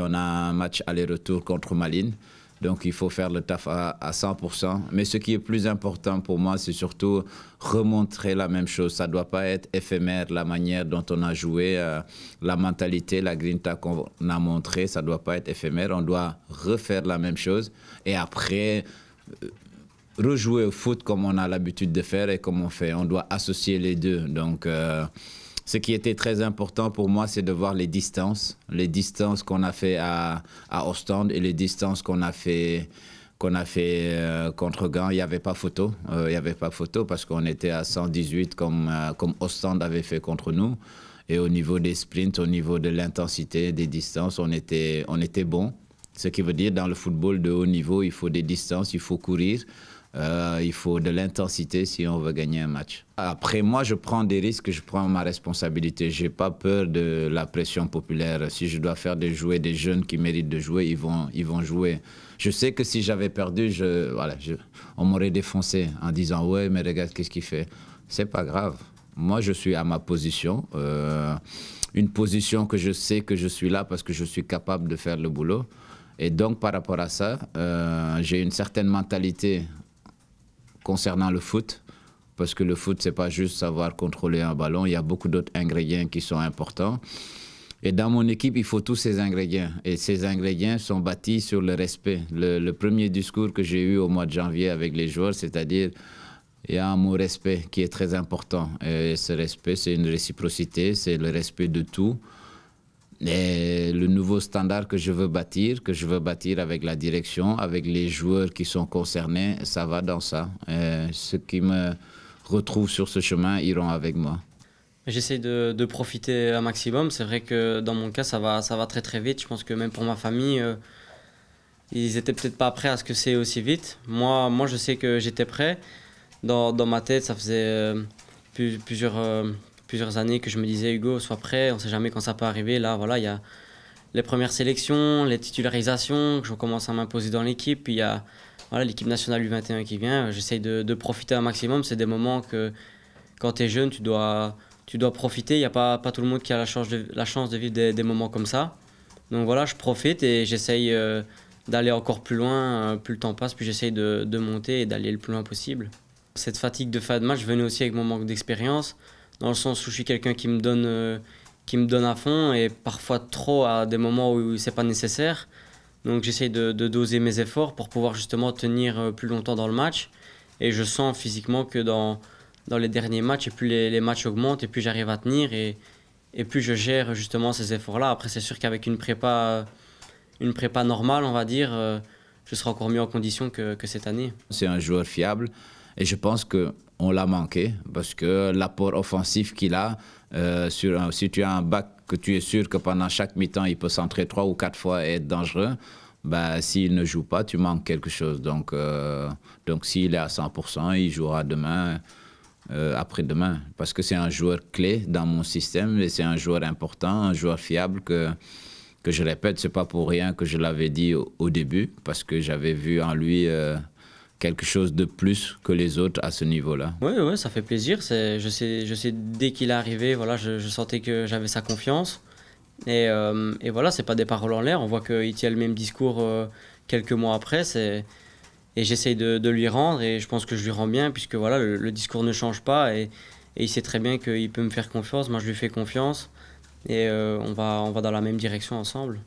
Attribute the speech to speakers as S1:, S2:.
S1: On a un match aller-retour contre Malines, donc il faut faire le taf à, 100%. Mais ce qui est plus important pour moi, c'est surtout remontrer la même chose. Ça ne doit pas être éphémère, la manière dont on a joué, euh, la mentalité, la grinta qu'on a montré. ça ne doit pas être éphémère. On doit refaire la même chose et après... Euh, rejouer au foot comme on a l'habitude de faire et comme on fait. On doit associer les deux. Donc, euh, ce qui était très important pour moi, c'est de voir les distances, les distances qu'on a fait à, à Ostende et les distances qu'on a fait a fait euh, contre Gand, il n'y avait pas photo. Euh, il avait pas photo parce qu'on était à 118 comme, euh, comme Ostend avait fait contre nous. Et au niveau des sprints, au niveau de l'intensité, des distances, on était, on était bon. Ce qui veut dire dans le football de haut niveau, il faut des distances, il faut courir. Euh, il faut de l'intensité si on veut gagner un match. Après, moi, je prends des risques, je prends ma responsabilité. Je n'ai pas peur de la pression populaire. Si je dois faire des jouets, des jeunes qui méritent de jouer, ils vont, ils vont jouer. Je sais que si j'avais perdu, je, voilà, on m'aurait défoncé en disant Ouais, mais regarde, qu'est-ce qu'il fait C'est pas grave. Moi, je suis à ma position. Euh, une position que je sais que je suis là parce que je suis capable de faire le boulot. Et donc, par rapport à ça, euh, j'ai une certaine mentalité concernant le foot. Parce que le foot, c'est pas juste savoir contrôler un ballon. Il y a beaucoup d'autres ingrédients qui sont importants. Et dans mon équipe, il faut tous ces ingrédients. Et ces ingrédients sont bâtis sur le respect. Le, le premier discours que j'ai eu au mois de janvier avec les joueurs, c'est-à-dire, il y a un mot respect qui est très important. Et ce respect, c'est une réciprocité, c'est le respect de tout. Et le nouveau standard que je veux bâtir, que je veux bâtir avec la direction, avec les joueurs qui sont concernés, ça va dans ça. Euh, ceux qui me retrouvent sur ce chemin iront avec moi.
S2: J'essaie de, profiter un maximum. C'est vrai que dans mon cas, ça va, ça va très très vite. Je pense que même pour ma famille, euh, ils étaient peut-être pas prêts à ce que c'est aussi vite. Moi, moi, je sais que j'étais prêt. Dans, dans, ma tête, ça faisait euh, plusieurs, plusieurs années que je me disais Hugo, sois prêt, on ne sait jamais quand ça peut arriver. Là, voilà, il y a les premières sélections, les titularisations, que je commence à m'imposer dans l'équipe. Puis il y a voilà, l'équipe nationale U21 qui vient. J'essaye de, profiter un maximum. C'est des moments que quand tu es jeune, tu dois, tu dois profiter. Il n'y a pas, pas tout le monde qui a la chance de, la chance de vivre des, moments comme ça. Donc voilà, je profite et j'essaye euh, d'aller encore plus loin. Euh, plus le temps passe, plus j'essaye de, de monter et d'aller le plus loin possible. Cette fatigue de fin de match venait aussi avec mon manque d'expérience dans le sens où je suis quelqu'un qui me donne euh, qui me donne à fond et parfois trop à des moments où c'est pas nécessaire. Donc j'essaye de, doser mes efforts pour pouvoir justement tenir euh, plus longtemps dans le match. Et je sens physiquement que dans, dans les derniers matchs, et plus les, les matchs augmentent, et plus j'arrive à tenir, et, et plus je gère justement ces efforts-là. Après, c'est sûr qu'avec une prépa, une prépa normale, on va dire, euh, je serai encore mieux en condition que, que cette année. C'est un
S1: joueur fiable. Et je pense qu'on l'a manqué parce que l'apport offensif qu'il a, euh, sur si tu as un bac que tu es sûr que pendant chaque mi-temps, il peut centrer trois ou quatre fois et être dangereux, bah, s'il ne joue pas, tu manques quelque chose. Donc, euh, donc s'il est à 100%, il jouera demain, euh, après-demain. Parce que c'est un joueur clé dans mon système et c'est un joueur important, un joueur fiable que, que je répète, c'est pas pour rien que je l'avais dit au, début, parce que j'avais vu en lui quelque chose de plus que les autres à ce niveau-là.
S2: Oui, ouais, ça fait plaisir. Je sais, je sais, dès qu'il est arrivé, voilà, je, sentais que j'avais sa confiance. Et, euh, et voilà, c'est pas des paroles en l'air. On voit qu'il tient le même discours euh, quelques mois après. Et j'essaye de, lui rendre et je pense que je lui rends bien puisque voilà, le, discours ne change pas et, il sait très bien qu'il peut me faire confiance. Moi, je lui fais confiance et euh, on, va, on va dans la même direction ensemble.